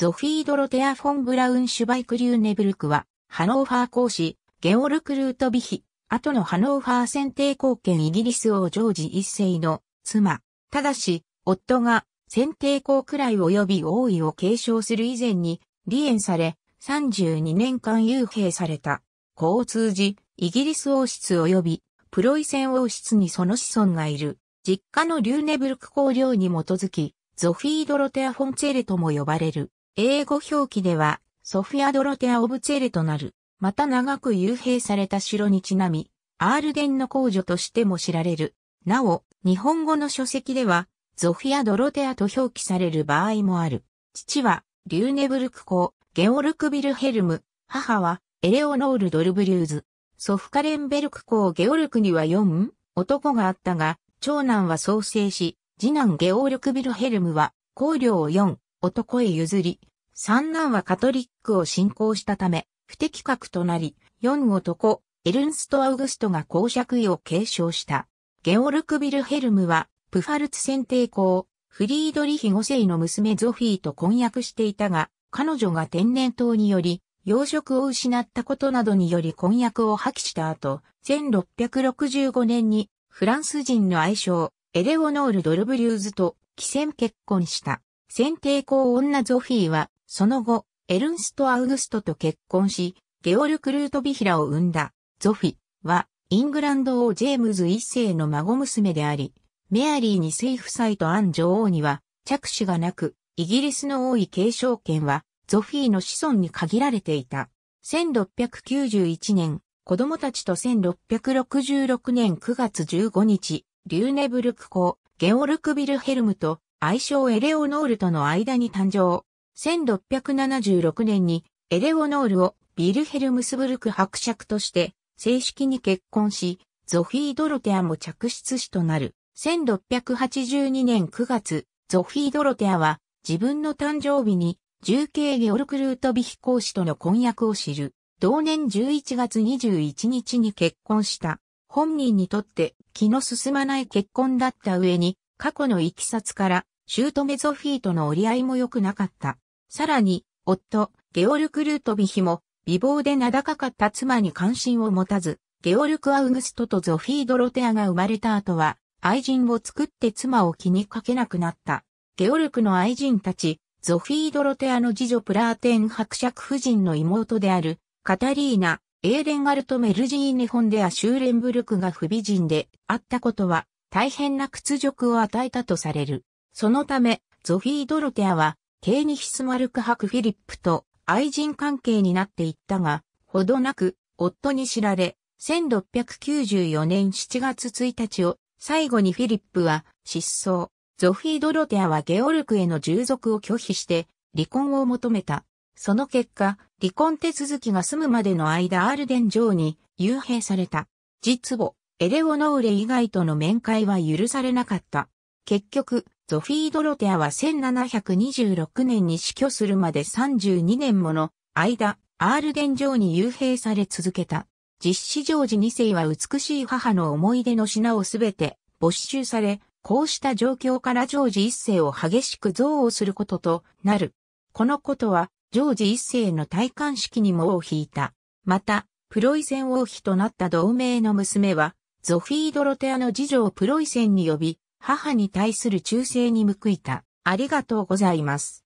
ゾフィー・ドロテア・フォン・ブラウン・シュバイク・リューネブルクは、ハノーファー公使、ゲオルク・ルート・ビヒ、後のハノーファー選定公兼イギリス王ジョージ一世の妻。ただし、夫が選定公くらい及び王位を継承する以前に、離縁され、32年間遊兵された。子を通じ、イギリス王室及びプロイセン王室にその子孫がいる。実家のリューネブルク公領に基づき、ゾフィー・ドロテア・フォンツェレとも呼ばれる。英語表記では、ソフィア・ドロテア・オブツェレとなる、また長く幽閉された城にちなみ、アールデンの皇女としても知られる。なお、日本語の書籍では、ゾフィア・ドロテアと表記される場合もある。父は、リューネブルク公、ゲオルク・ビルヘルム、母は、エレオノール・ドルブリューズ。ソフカレンベルク公ゲオルクには4男があったが、長男は創生し、次男ゲオルク・ビルヘルムは、公領を4、男へ譲り、三男はカトリックを信仰したため、不適格となり、四男、エルンスト・アウグストが公爵位を継承した。ゲオルク・ビルヘルムは、プファルツ先帝公、フリードリヒ五世の娘ゾフィーと婚約していたが、彼女が天然痘により、養殖を失ったことなどにより婚約を破棄した後、1665年にフランス人の愛称、エレオノール・ドルブリューズと既選結婚した。先帝公女ゾフィーは、その後、エルンスト・アウグストと結婚し、ゲオルク・ルートビヒラを生んだ、ゾフィーは、イングランド王ジェームズ一世の孫娘であり、メアリー二世夫妻とアン女王には、着手がなく、イギリスの王位継承権は、ゾフィーの子孫に限られていた。1691年、子供たちと1666年9月15日、リューネブルク公、ゲオルク・ビルヘルムと愛称エレオノールとの間に誕生。1676年にエレオノールをビルヘルムスブルク伯爵として正式に結婚し、ゾフィー・ドロテアも着室子となる。1682年9月、ゾフィー・ドロテアは自分の誕生日に重慶ゲオルクルートビヒ公使との婚約を知る。同年11月21日に結婚した。本人にとって気の進まない結婚だった上に、過去の行きさから、姑ゾフィーとの折り合いも良くなかった。さらに、夫、ゲオルク・ルートビヒも、美貌で名高かった妻に関心を持たず、ゲオルク・アウグストとゾフィー・ドロテアが生まれた後は、愛人を作って妻を気にかけなくなった。ゲオルクの愛人たち、ゾフィー・ドロテアの次女プラーテン伯爵夫人の妹である、カタリーナ、エーレンアルト・メルジーネ・ホンデア・シューレンブルクが不美人であったことは、大変な屈辱を与えたとされる。そのため、ゾフィー・ドロテアは、ケーニヒスマルクク・フィリップと愛人関係になっていったが、ほどなく、夫に知られ、1694年7月1日を最後にフィリップは失踪。ゾフィー・ドロテアはゲオルクへの従属を拒否して離婚を求めた。その結果、離婚手続きが済むまでの間アルデン城に幽閉された。実母、エレオノーレ以外との面会は許されなかった。結局、ゾフィー・ドロテアは1726年に死去するまで32年もの間、アールデン城に幽閉され続けた。実施ジョージ2世は美しい母の思い出の品をすべて没収され、こうした状況からジョージ一世を激しく憎悪することとなる。このことは、ジョージ一世の戴冠式にも尾を引いた。また、プロイセン王妃となった同盟の娘は、ゾフィー・ドロテアの次女プロイセンに呼び、母に対する忠誠に報いた。ありがとうございます。